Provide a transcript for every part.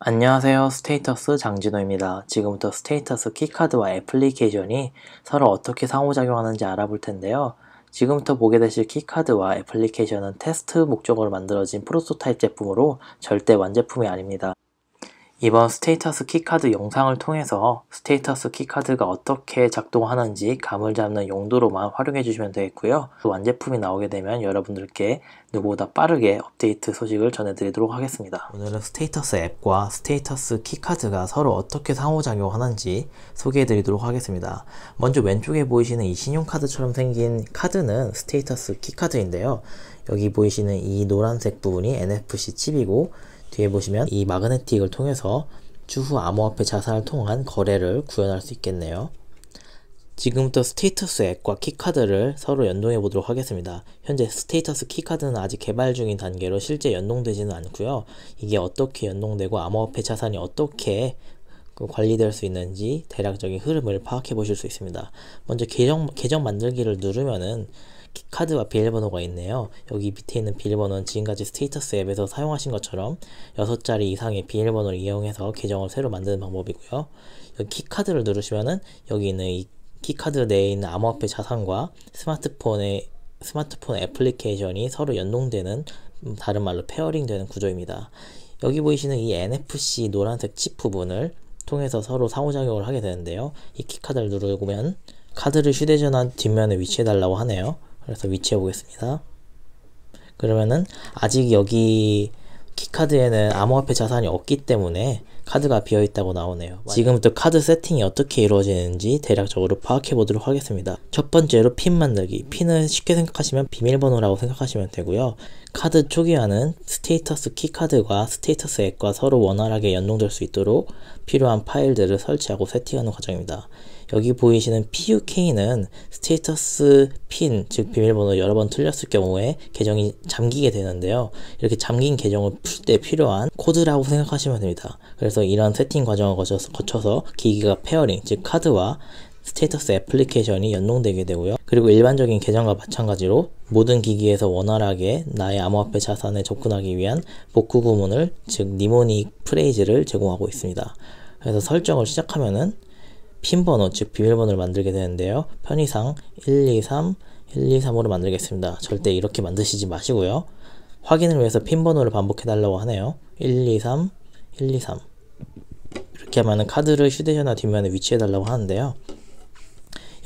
안녕하세요 스테이터스 장진호입니다. 지금부터 스테이터스 키카드와 애플리케이션이 서로 어떻게 상호작용하는지 알아볼 텐데요. 지금부터 보게 되실 키카드와 애플리케이션은 테스트 목적으로 만들어진 프로토타입 제품으로 절대 완제품이 아닙니다. 이번 스테이터스 키카드 영상을 통해서 스테이터스 키카드가 어떻게 작동하는지 감을 잡는 용도로만 활용해 주시면 되겠고요. 완제품이 나오게 되면 여러분들께 누구보다 빠르게 업데이트 소식을 전해드리도록 하겠습니다. 오늘은 스테이터스 앱과 스테이터스 키카드가 서로 어떻게 상호작용하는지 소개해드리도록 하겠습니다. 먼저 왼쪽에 보이시는 이 신용카드처럼 생긴 카드는 스테이터스 키카드인데요. 여기 보이시는 이 노란색 부분이 NFC 칩이고 뒤에 보시면 이 마그네틱을 통해서 추후 암호화폐 자산을 통한 거래를 구현할 수 있겠네요. 지금부터 스테이터스 앱과 키카드를 서로 연동해 보도록 하겠습니다. 현재 스테이터스 키카드는 아직 개발 중인 단계로 실제 연동되지는 않고요. 이게 어떻게 연동되고 암호화폐 자산이 어떻게 그 관리될 수 있는지 대략적인 흐름을 파악해 보실 수 있습니다. 먼저 계정, 계정 만들기를 누르면은 카드와 비밀번호가 있네요. 여기 밑에 있는 비밀번호는 지금까지 스테이터스 앱에서 사용하신 것처럼 6자리 이상의 비밀번호를 이용해서 계정을 새로 만드는 방법이고요. 여기 키카드를 누르시면은 여기 있는 이 키카드 내에 있는 암호화폐 자산과 스마트폰의 스마트폰 애플리케이션이 서로 연동되는 음, 다른 말로 페어링되는 구조입니다. 여기 보이시는 이 NFC 노란색 칩 부분을 통해서 서로 상호작용을 하게 되는데요. 이 키카드를 누르면 카드를 휴대전화 뒷면에 위치해달라고 하네요. 그래서 위치해 보겠습니다. 그러면은 아직 여기 키카드에는 암호화폐 자산이 없기 때문에 카드가 비어 있다고 나오네요. 지금부터 카드 세팅이 어떻게 이루어지는지 대략적으로 파악해 보도록 하겠습니다. 첫 번째로 핀 만들기. 핀은 쉽게 생각하시면 비밀번호라고 생각하시면 되고요. 카드 초기화는 스테이터스 키카드와 스테이터스 앱과 서로 원활하게 연동될 수 있도록 필요한 파일들을 설치하고 세팅하는 과정입니다. 여기 보이시는 PUK는 스테이터스 핀, 즉 비밀번호 여러 번 틀렸을 경우에 계정이 잠기게 되는데요. 이렇게 잠긴 계정을 풀 때 필요한 코드라고 생각하시면 됩니다. 그래서 이런 세팅 과정을 거쳐서, 거쳐서 기기가 페어링, 즉 카드와 스테이터스 애플리케이션이 연동되게 되고요. 그리고 일반적인 계정과 마찬가지로 모든 기기에서 원활하게 나의 암호화폐 자산에 접근하기 위한 복구 구문을 즉 니모닉 프레이즈를 제공하고 있습니다. 그래서 설정을 시작하면은 핀번호, 즉 비밀번호를 만들게 되는데요. 편의상 123, 123으로 만들겠습니다. 절대 이렇게 만드시지 마시고요. 확인을 위해서 핀번호를 반복해달라고 하네요. 123, 123 이렇게 하면 카드를 휴대전화 뒷면에 위치해달라고 하는데요.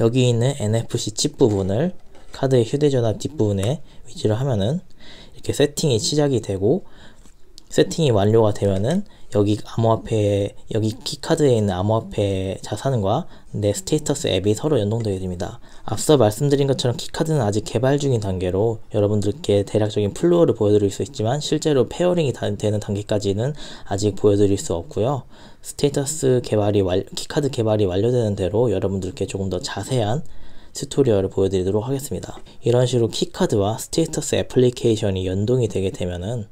여기 있는 NFC 칩 부분을 카드의 휴대전화 뒷부분에 위치를 하면은 이렇게 세팅이 시작이 되고 세팅이 완료가 되면은 여기 암호화폐 여기 키카드에 있는 암호화폐 자산과 내 스테이터스 앱이 서로 연동되게 됩니다. 앞서 말씀드린 것처럼 키카드는 아직 개발 중인 단계로 여러분들께 대략적인 플로어를 보여드릴 수 있지만 실제로 페어링이 되는 단계까지는 아직 보여드릴 수 없고요. 스테이터스 개발이 완, 키카드 개발이 완료되는 대로 여러분들께 조금 더 자세한 튜토리얼을 보여드리도록 하겠습니다. 이런 식으로 키카드와 스테이터스 애플리케이션이 연동이 되게 되면은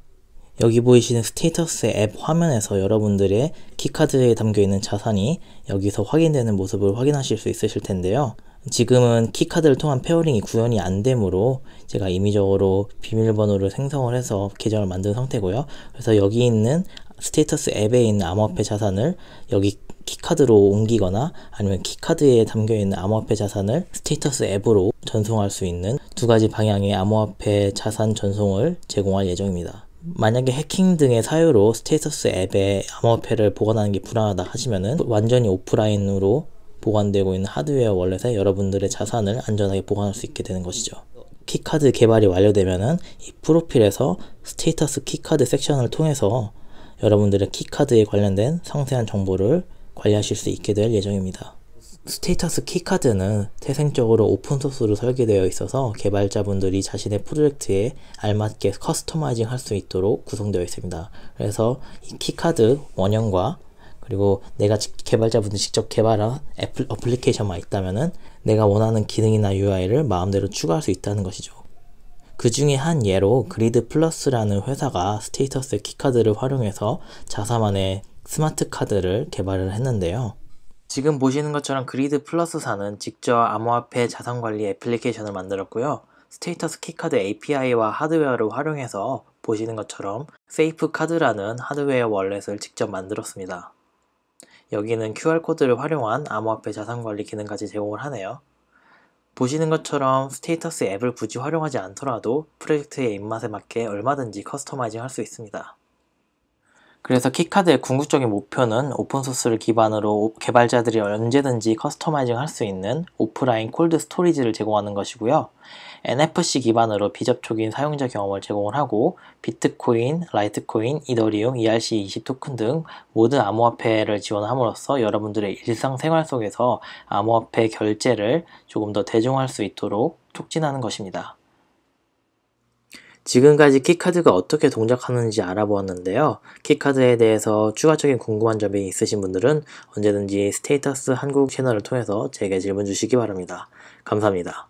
여기 보이시는 스테이터스앱 화면에서 여러분들의 키카드에 담겨있는 자산이 여기서 확인되는 모습을 확인하실 수 있으실 텐데요. 지금은 키카드를 통한 페어링이 구현이 안 되므로 제가 임의적으로 비밀번호를 생성을 해서 계정을 만든 상태고요. 그래서 여기 있는 스테이터스 앱에 있는 암호화폐 자산을 여기 키카드로 옮기거나 아니면 키카드에 담겨있는 암호화폐 자산을 스테이터스 앱으로 전송할 수 있는 두 가지 방향의 암호화폐 자산 전송을 제공할 예정입니다. 만약에 해킹 등의 사유로 스테이터스 앱의 암호화폐를 보관하는 게 불안하다 하시면은 완전히 오프라인으로 보관되고 있는 하드웨어 월렛에 여러분들의 자산을 안전하게 보관할 수 있게 되는 것이죠. 키카드 개발이 완료되면은 이 프로필에서 스테이터스 키카드 섹션을 통해서 여러분들의 키카드에 관련된 상세한 정보를 관리하실 수 있게 될 예정입니다. 스테이터스 키카드는 태생적으로 오픈소스로 설계되어 있어서 개발자분들이 자신의 프로젝트에 알맞게 커스터마이징 할 수 있도록 구성되어 있습니다. 그래서 이 키카드 원형과 그리고 내가 개발자분들이 직접 개발한 애플, 어플리케이션만 있다면은 내가 원하는 기능이나 UI를 마음대로 추가할 수 있다는 것이죠. 그 중에 한 예로 그리드 플러스라는 회사가 스테이터스 키카드를 활용해서 자사만의 스마트 카드를 개발을 했는데요. 지금 보시는 것처럼 그리드 플러스 4는 직접 암호화폐 자산관리 애플리케이션을 만들었고요. 스테이터스 키카드 API와 하드웨어를 활용해서 보시는 것처럼 세이프 카드라는 하드웨어 월렛을 직접 만들었습니다. 여기는 QR코드를 활용한 암호화폐 자산관리 기능까지 제공을 하네요. 보시는 것처럼 스테이터스 앱을 굳이 활용하지 않더라도 프로젝트의 입맛에 맞게 얼마든지 커스터마이징 할 수 있습니다. 그래서 키카드의 궁극적인 목표는 오픈소스를 기반으로 개발자들이 언제든지 커스터마이징할 수 있는 오프라인 콜드 스토리지를 제공하는 것이고요. NFC 기반으로 비접촉인 사용자 경험을 제공 하고 비트코인, 라이트코인, 이더리움, ERC20 토큰 등 모든 암호화폐를 지원함으로써 여러분들의 일상생활 속에서 암호화폐 결제를 조금 더 대중화할 수 있도록 촉진하는 것입니다. 지금까지 키카드가 어떻게 동작하는지 알아보았는데요. 키카드에 대해서 추가적인 궁금한 점이 있으신 분들은 언제든지 스테이터스 한국 채널을 통해서 제게 질문 주시기 바랍니다. 감사합니다.